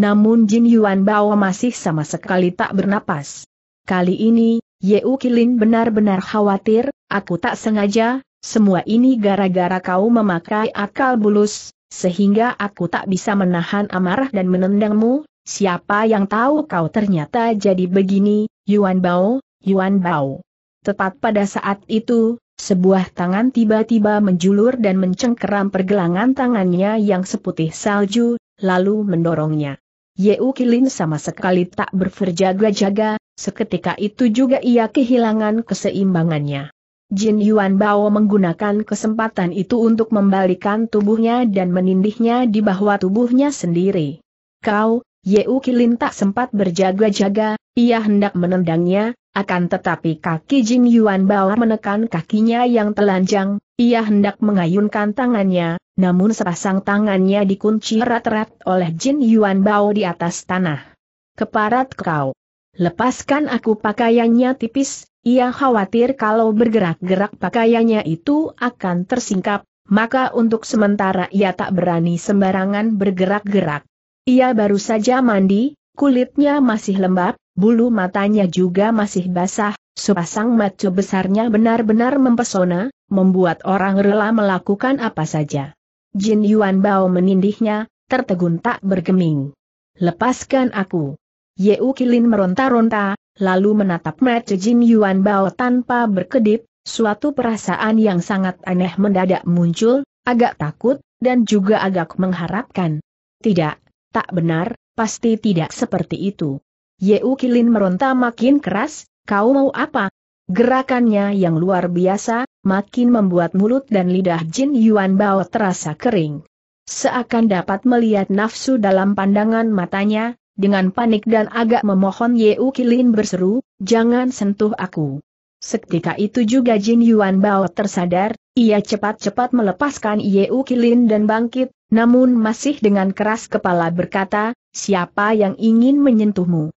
Namun Jin Yuan Bao masih sama sekali tak bernapas. Kali ini, Yeu Kilin benar-benar khawatir, aku tak sengaja, semua ini gara-gara kau memakai akal bulus, sehingga aku tak bisa menahan amarah dan menendangmu, siapa yang tahu kau ternyata jadi begini, Yuan Bao, Yuan Bao. Tepat pada saat itu, sebuah tangan tiba-tiba menjulur dan mencengkeram pergelangan tangannya yang seputih salju, lalu mendorongnya. Yeu Kilin sama sekali tak berferjaga jaga seketika itu juga ia kehilangan keseimbangannya. Jin Yuan Bao menggunakan kesempatan itu untuk membalikan tubuhnya dan menindihnya di bawah tubuhnya sendiri. Kau, U Kilin tak sempat berjaga-jaga, ia hendak menendangnya, akan tetapi kaki Jin Yuan Bao menekan kakinya yang telanjang, ia hendak mengayunkan tangannya, namun sepasang tangannya dikunci erat-erat oleh Jin Yuan Bao di atas tanah. Keparat kau! Lepaskan aku pakaiannya tipis, ia khawatir kalau bergerak-gerak pakaiannya itu akan tersingkap, maka untuk sementara ia tak berani sembarangan bergerak-gerak. Ia baru saja mandi, kulitnya masih lembab, bulu matanya juga masih basah, sepasang mata besarnya benar-benar mempesona, membuat orang rela melakukan apa saja. Jin Yuan Bao menindihnya, tertegun tak bergeming. Lepaskan aku. Yeu Kilin meronta-ronta, lalu menatap mata Jin Yuan Bao tanpa berkedip, suatu perasaan yang sangat aneh mendadak muncul, agak takut, dan juga agak mengharapkan. Tidak, tak benar, pasti tidak seperti itu. Ye Kilin meronta makin keras, kau mau apa? Gerakannya yang luar biasa, makin membuat mulut dan lidah Jin Yuan Bao terasa kering. Seakan dapat melihat nafsu dalam pandangan matanya, dengan panik dan agak memohon Yeu Kilin berseru, jangan sentuh aku. Seketika itu juga Jin Yuan Bao tersadar, ia cepat-cepat melepaskan Yeu Kilin dan bangkit, namun masih dengan keras kepala berkata, siapa yang ingin menyentuhmu?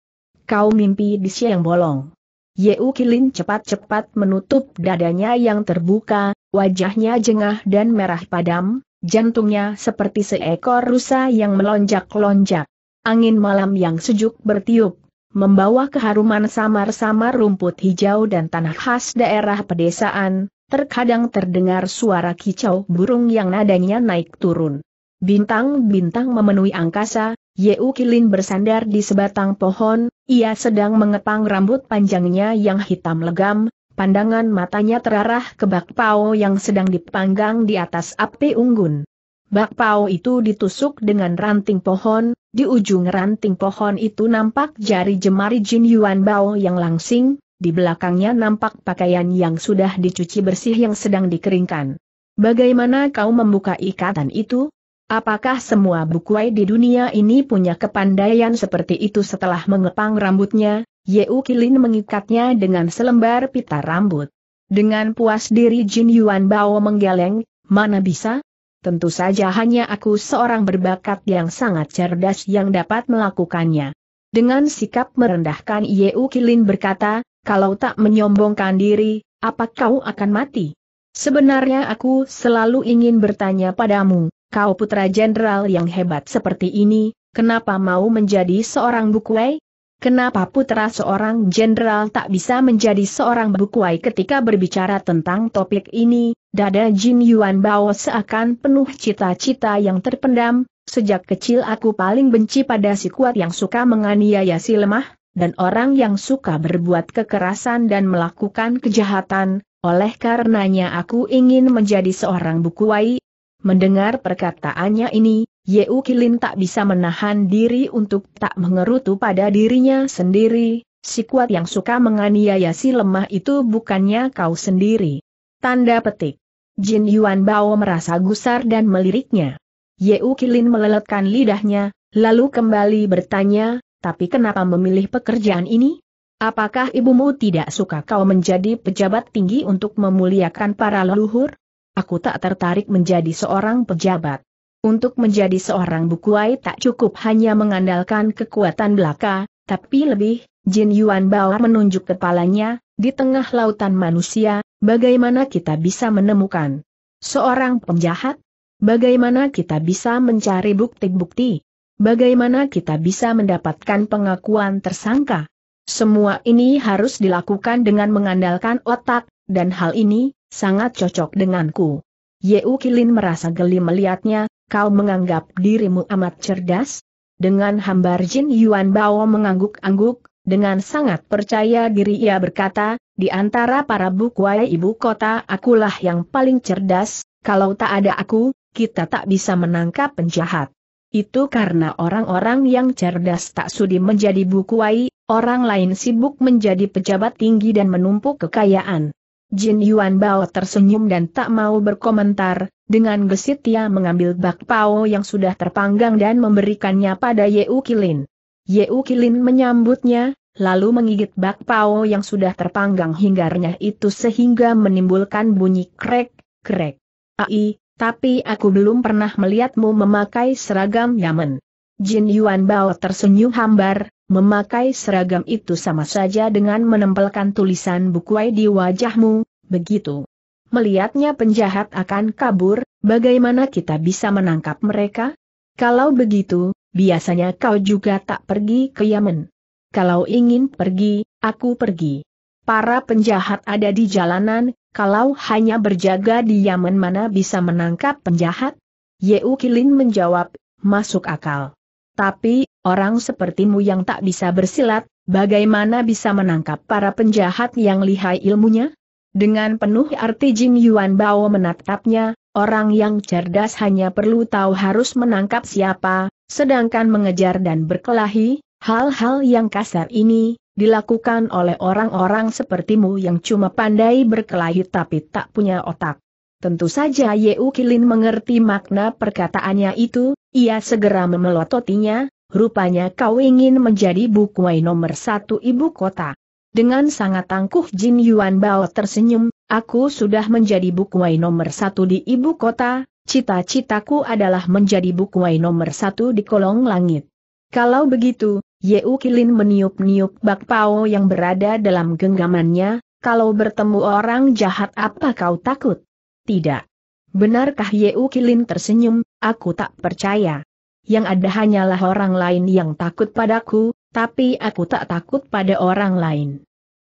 Kau mimpi di siang bolong. Yeu Kilin cepat-cepat menutup dadanya yang terbuka, wajahnya jengah dan merah padam, jantungnya seperti seekor rusa yang melonjak-lonjak. Angin malam yang sejuk bertiup, membawa keharuman samar-samar rumput hijau dan tanah khas daerah pedesaan, terkadang terdengar suara kicau burung yang nadanya naik turun. Bintang-bintang memenuhi angkasa, Yeu Kilin bersandar di sebatang pohon, ia sedang mengepang rambut panjangnya yang hitam legam, pandangan matanya terarah ke bakpao yang sedang dipanggang di atas api unggun. Bakpao itu ditusuk dengan ranting pohon, di ujung ranting pohon itu nampak jari jemari Jin Yuan Bao yang langsing, di belakangnya nampak pakaian yang sudah dicuci bersih yang sedang dikeringkan. Bagaimana kau membuka ikatan itu? Apakah semua bukuai di dunia ini punya kepandaian seperti itu setelah mengepang rambutnya, Yeu Kilin mengikatnya dengan selembar pita rambut. Dengan puas diri Jin Yuan Bao menggeleng, mana bisa, Tentu saja hanya aku seorang berbakat yang sangat cerdas yang dapat melakukannya. Dengan sikap merendahkan Yeu Kilin berkata, kalau tak menyombongkan diri, apa kau akan mati? Sebenarnya aku selalu ingin bertanya padamu, kau putra jenderal yang hebat seperti ini, kenapa mau menjadi seorang bukwei? Kenapa putra seorang jenderal tak bisa menjadi seorang bukuai ketika berbicara tentang topik ini, dada Jin Yuan Bao seakan penuh cita-cita yang terpendam, sejak kecil aku paling benci pada si kuat yang suka menganiaya si lemah, dan orang yang suka berbuat kekerasan dan melakukan kejahatan, oleh karenanya aku ingin menjadi seorang bukuai. Mendengar perkataannya ini, Yeu Kilin tak bisa menahan diri untuk tak mengerutu pada dirinya sendiri, si kuat yang suka menganiaya si lemah itu bukannya kau sendiri. Tanda petik. Jin Yuan Bao merasa gusar dan meliriknya. Yeu Kilin meleletkan lidahnya, lalu kembali bertanya, tapi kenapa memilih pekerjaan ini? Apakah ibumu tidak suka kau menjadi pejabat tinggi untuk memuliakan para leluhur? Aku tak tertarik menjadi seorang pejabat. Untuk menjadi seorang bukuai tak cukup hanya mengandalkan kekuatan belaka, tapi lebih, Jin Yuan Bao menunjuk kepalanya, di tengah lautan manusia, bagaimana kita bisa menemukan seorang penjahat? Bagaimana kita bisa mencari bukti-bukti? Bagaimana kita bisa mendapatkan pengakuan tersangka? Semua ini harus dilakukan dengan mengandalkan otak, dan hal ini, sangat cocok denganku. Yeu Kilin merasa geli melihatnya, kau menganggap dirimu amat cerdas? Dengan hambar Jin Yuan Bao mengangguk-angguk, dengan sangat percaya diri ia berkata, di antara para bukwai ibu kota akulah yang paling cerdas, kalau tak ada aku, kita tak bisa menangkap penjahat. Itu karena orang-orang yang cerdas tak sudi menjadi bukuai, orang lain sibuk menjadi pejabat tinggi dan menumpuk kekayaan. Jin Yuan Bao tersenyum dan tak mau berkomentar, dengan gesit ia mengambil bakpao yang sudah terpanggang dan memberikannya pada Yeu Kilin. Yeu Kilin menyambutnya, lalu menggigit bakpao yang sudah terpanggang hingga renyah itu sehingga menimbulkan bunyi krek, krek. Ai, tapi aku belum pernah melihatmu memakai seragam Yamen. Jin Yuan Bao tersenyum hambar, memakai seragam itu sama saja dengan menempelkan tulisan bukuai di wajahmu, begitu. Melihatnya penjahat akan kabur, bagaimana kita bisa menangkap mereka? Kalau begitu, biasanya kau juga tak pergi ke Yaman. Kalau ingin pergi, aku pergi. Para penjahat ada di jalanan, kalau hanya berjaga di Yaman mana bisa menangkap penjahat? Yeu Kilin menjawab, masuk akal. Tapi, orang sepertimu yang tak bisa bersilat, bagaimana bisa menangkap para penjahat yang lihai ilmunya? Dengan penuh arti Jin Yuan Bao menatapnya, orang yang cerdas hanya perlu tahu harus menangkap siapa, sedangkan mengejar dan berkelahi, hal-hal yang kasar ini, dilakukan oleh orang-orang sepertimu yang cuma pandai berkelahi tapi tak punya otak. Tentu saja U Kilin mengerti makna perkataannya itu, ia segera memelototinya, rupanya kau ingin menjadi bukuai nomor satu ibu kota. Dengan sangat tangguh Jin Yuan Bao tersenyum, aku sudah menjadi bukuai nomor satu di ibu kota, cita-citaku adalah menjadi bukuai nomor satu di kolong langit. Kalau begitu, Ye Kilin meniup-niup bakpao yang berada dalam genggamannya, kalau bertemu orang jahat apa kau takut? Tidak. Benarkah Ye Kilin tersenyum, aku tak percaya. Yang ada hanyalah orang lain yang takut padaku, tapi aku tak takut pada orang lain.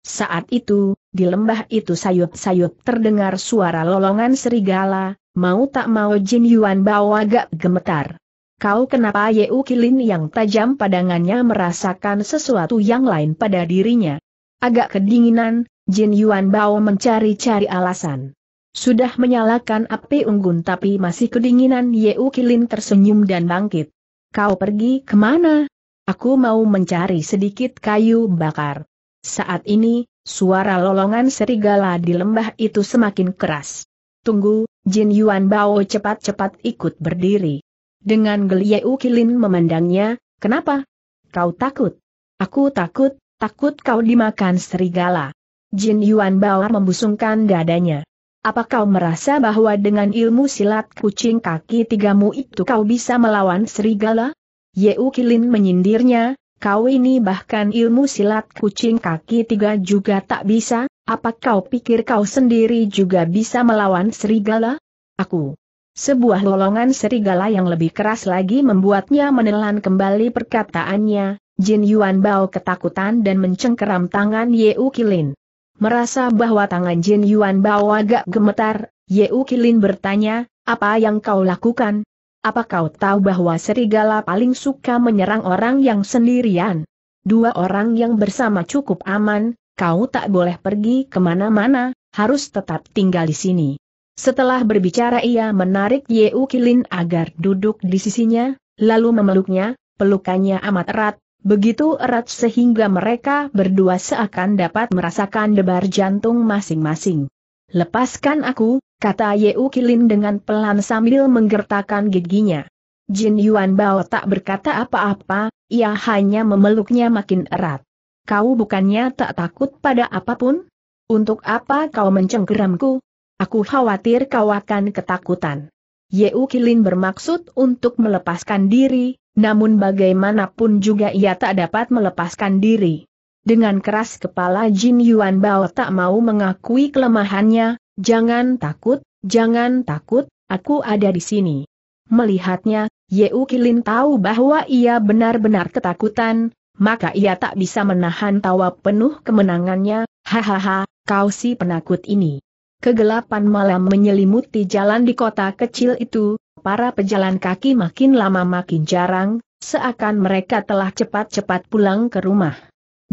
Saat itu, di lembah itu sayup-sayup terdengar suara lolongan serigala, mau tak mau Jin Yuan bawa agak gemetar. Kau kenapa Yeu Kilin yang tajam padangannya merasakan sesuatu yang lain pada dirinya? Agak kedinginan, Jin Yuan Bao mencari-cari alasan. Sudah menyalakan api unggun tapi masih kedinginan Yeu Kilin tersenyum dan bangkit. Kau pergi kemana? Aku mau mencari sedikit kayu bakar. Saat ini, suara lolongan serigala di lembah itu semakin keras. Tunggu, Jin Yuan Bao cepat-cepat ikut berdiri. Dengan geli Ukilin memandangnya, kenapa? Kau takut? Aku takut, takut kau dimakan serigala. Jin Yuan Bao membusungkan dadanya. Apa kau merasa bahwa dengan ilmu silat kucing kaki tigamu itu kau bisa melawan serigala? Yeu Kilin menyindirnya, kau ini bahkan ilmu silat kucing kaki tiga juga tak bisa, apa kau pikir kau sendiri juga bisa melawan serigala? Aku. Sebuah lolongan serigala yang lebih keras lagi membuatnya menelan kembali perkataannya, Jin Yuan Bao ketakutan dan mencengkeram tangan Yeu Kilin. Merasa bahwa tangan Jin Yuan Bao agak gemetar, Yeu Kilin bertanya, apa yang kau lakukan? Apa kau tahu bahwa serigala paling suka menyerang orang yang sendirian? Dua orang yang bersama cukup aman, kau tak boleh pergi kemana-mana, harus tetap tinggal di sini. Setelah berbicara ia menarik Yeu Kilin agar duduk di sisinya, lalu memeluknya, pelukannya amat erat, begitu erat sehingga mereka berdua seakan dapat merasakan debar jantung masing-masing. Lepaskan aku, kata Yeu Kilin dengan pelan sambil menggertakkan giginya. Jin Yuan Bao tak berkata apa-apa, ia hanya memeluknya makin erat. Kau bukannya tak takut pada apapun? Untuk apa kau mencengkeramku? Aku khawatir kau akan ketakutan. Yeu Kilin bermaksud untuk melepaskan diri, namun bagaimanapun juga ia tak dapat melepaskan diri. Dengan keras kepala Jin Yuan Bao tak mau mengakui kelemahannya, jangan takut, jangan takut, aku ada di sini. Melihatnya, U Kilin tahu bahwa ia benar-benar ketakutan, maka ia tak bisa menahan tawa penuh kemenangannya, hahaha, kau si penakut ini. Kegelapan malam menyelimuti jalan di kota kecil itu, para pejalan kaki makin lama makin jarang, seakan mereka telah cepat-cepat pulang ke rumah.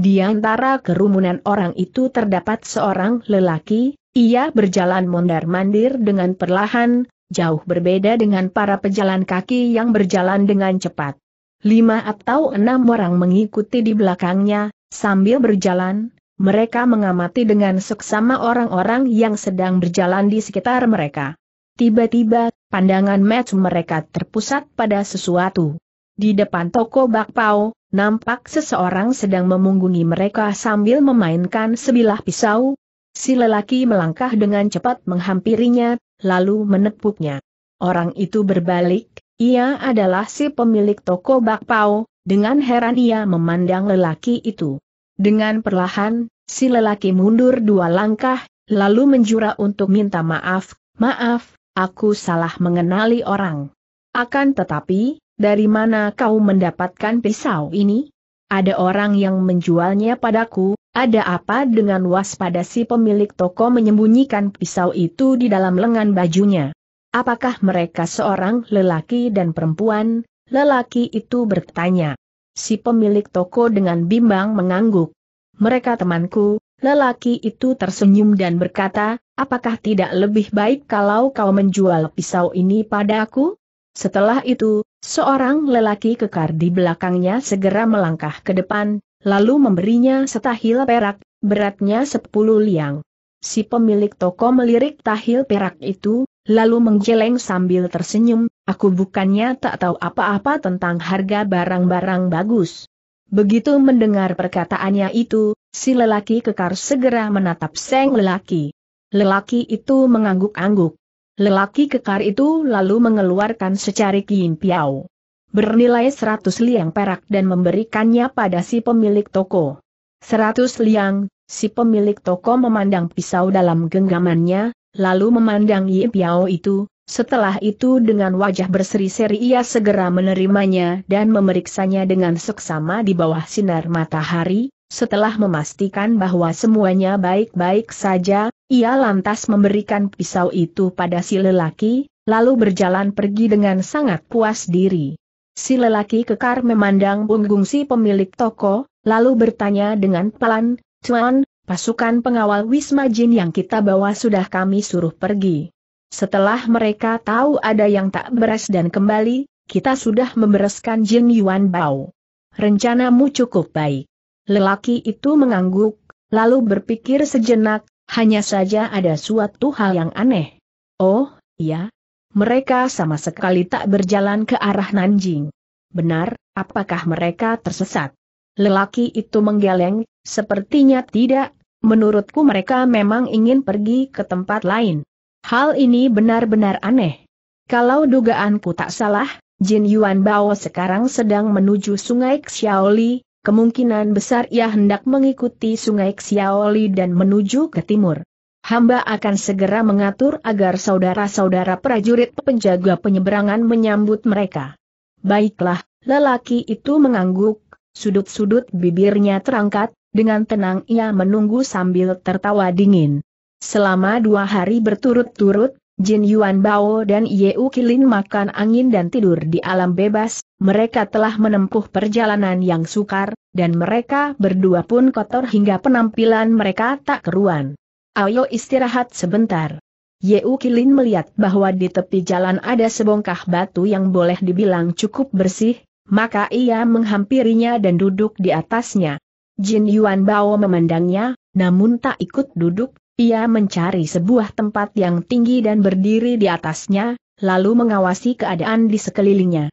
Di antara kerumunan orang itu terdapat seorang lelaki, ia berjalan mondar-mandir dengan perlahan, jauh berbeda dengan para pejalan kaki yang berjalan dengan cepat. Lima atau enam orang mengikuti di belakangnya, sambil berjalan, mereka mengamati dengan seksama orang-orang yang sedang berjalan di sekitar mereka. Tiba-tiba, pandangan match mereka terpusat pada sesuatu. Di depan toko bakpao, nampak seseorang sedang memunggungi mereka sambil memainkan sebilah pisau. Si lelaki melangkah dengan cepat menghampirinya, lalu menepuknya. Orang itu berbalik, ia adalah si pemilik toko bakpao, dengan heran ia memandang lelaki itu. Dengan perlahan, si lelaki mundur dua langkah, lalu menjura untuk minta maaf, maaf, aku salah mengenali orang. Akan tetapi, dari mana kau mendapatkan pisau ini? Ada orang yang menjualnya padaku, ada apa dengan waspada si pemilik toko menyembunyikan pisau itu di dalam lengan bajunya? Apakah mereka seorang lelaki dan perempuan? Lelaki itu bertanya. Si pemilik toko dengan bimbang mengangguk. Mereka temanku, lelaki itu tersenyum dan berkata, apakah tidak lebih baik kalau kau menjual pisau ini padaku? Setelah itu, Seorang lelaki kekar di belakangnya segera melangkah ke depan, lalu memberinya setahil perak, beratnya sepuluh liang. Si pemilik toko melirik tahil perak itu, lalu menggeleng sambil tersenyum, aku bukannya tak tahu apa-apa tentang harga barang-barang bagus. Begitu mendengar perkataannya itu, si lelaki kekar segera menatap seng lelaki. Lelaki itu mengangguk-angguk. Lelaki kekar itu lalu mengeluarkan secari piau. Bernilai seratus liang perak dan memberikannya pada si pemilik toko. Seratus liang, si pemilik toko memandang pisau dalam genggamannya, lalu memandang piao itu, setelah itu dengan wajah berseri-seri ia segera menerimanya dan memeriksanya dengan seksama di bawah sinar matahari, setelah memastikan bahwa semuanya baik-baik saja, ia lantas memberikan pisau itu pada si lelaki, lalu berjalan pergi dengan sangat puas diri. Si lelaki kekar memandang punggung si pemilik toko, lalu bertanya dengan pelan, Tuan, pasukan pengawal Wisma Jin yang kita bawa sudah kami suruh pergi. Setelah mereka tahu ada yang tak beres dan kembali, kita sudah membereskan Jin Yuan Bao. Rencanamu cukup baik. Lelaki itu mengangguk, lalu berpikir sejenak, hanya saja ada suatu hal yang aneh. Oh, ya. Mereka sama sekali tak berjalan ke arah Nanjing. Benar, apakah mereka tersesat? Lelaki itu menggeleng, sepertinya tidak, menurutku mereka memang ingin pergi ke tempat lain. Hal ini benar-benar aneh. Kalau dugaanku tak salah, Jin Yuan Bao sekarang sedang menuju sungai Xiaoli, kemungkinan besar ia hendak mengikuti sungai Xiaoli dan menuju ke timur. Hamba akan segera mengatur agar saudara-saudara prajurit penjaga penyeberangan menyambut mereka. Baiklah, lelaki itu mengangguk, sudut-sudut bibirnya terangkat, dengan tenang ia menunggu sambil tertawa dingin. Selama dua hari berturut-turut, Jin Yuan Bao dan U Kilin makan angin dan tidur di alam bebas, mereka telah menempuh perjalanan yang sukar, dan mereka berdua pun kotor hingga penampilan mereka tak keruan. Ayo istirahat sebentar. U Kilin melihat bahwa di tepi jalan ada sebongkah batu yang boleh dibilang cukup bersih, maka ia menghampirinya dan duduk di atasnya. Jin Yuan Bao memandangnya, namun tak ikut duduk, ia mencari sebuah tempat yang tinggi dan berdiri di atasnya, lalu mengawasi keadaan di sekelilingnya.